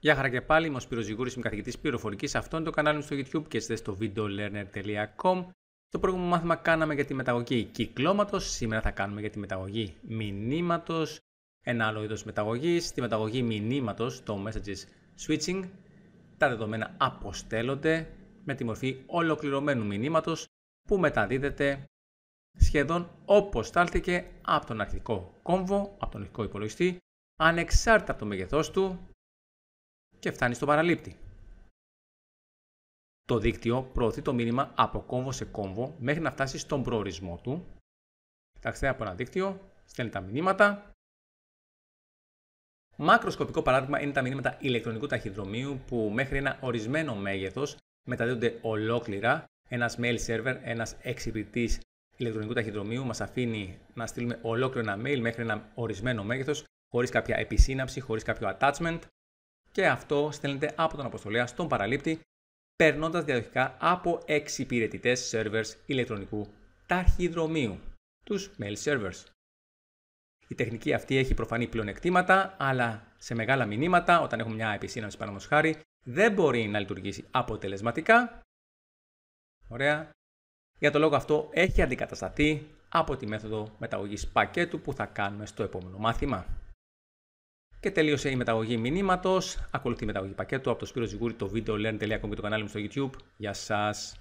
Γεια χαρά και πάλι, είμαι ο Σπύρος Ζιγούρης, είμαι καθηγητής πληροφορικής. Αυτό είναι το κανάλι μου στο YouTube και είστε στο videolearner.com. Το προηγούμενο μάθημα κάναμε για τη μεταγωγή κυκλώματος, σήμερα θα κάνουμε για τη μεταγωγή μηνύματος, ένα άλλο είδος μεταγωγής, τη μεταγωγή μηνύματος, το messages switching. Τα δεδομένα αποστέλλονται με τη μορφή ολοκληρωμένου μηνύματος που μεταδίδεται σχεδόν όπως στάλθηκε από τον αρχικό κόμβο, από τον αρχικό υπολογιστή, ανεξάρτητα από το μέγεθός του και φτάνει στο παραλήπτη. Το δίκτυο προωθεί το μήνυμα από κόμβο σε κόμβο μέχρι να φτάσει στον προορισμό του. Κοιτάξτε από ένα δίκτυο, στέλνει τα μηνύματα. Μακροσκοπικό παράδειγμα είναι τα μηνύματα ηλεκτρονικού ταχυδρομείου που μέχρι ένα ορισμένο μέγεθος μεταδίδονται ολόκληρα. ένας mail server, ένας εξυπηρετής ηλεκτρονικού ταχυδρομείου μας αφήνει να στείλουμε ολόκληρα ένα mail μέχρι ένα ορισμένο μέγεθος χωρίς κάποια επισύναψη, χωρίς κάποιο attachment και αυτό στέλνεται από τον αποστολέα στον παραλήπτη, περνώντας διαδοχικά από εξυπηρετητές servers ηλεκτρονικού ταχυδρομείου, τους mail servers. Η τεχνική αυτή έχει προφανή πλεονεκτήματα, αλλά σε μεγάλα μηνύματα, όταν έχουμε μια επισύναψη παραδείγματος χάρη, δεν μπορεί να λειτουργήσει αποτελεσματικά. Ωραία. Για το λόγο αυτό έχει αντικατασταθεί από τη μέθοδο μεταγωγής πακέτου που θα κάνουμε στο επόμενο μάθημα. Και τελείωσε η μεταγωγή μηνύματος. Ακολουθεί η μεταγωγή πακέτου από το Σπύρο Ζιγούρη, το βίντεο learn.com και το κανάλι μου στο YouTube. Γεια σας!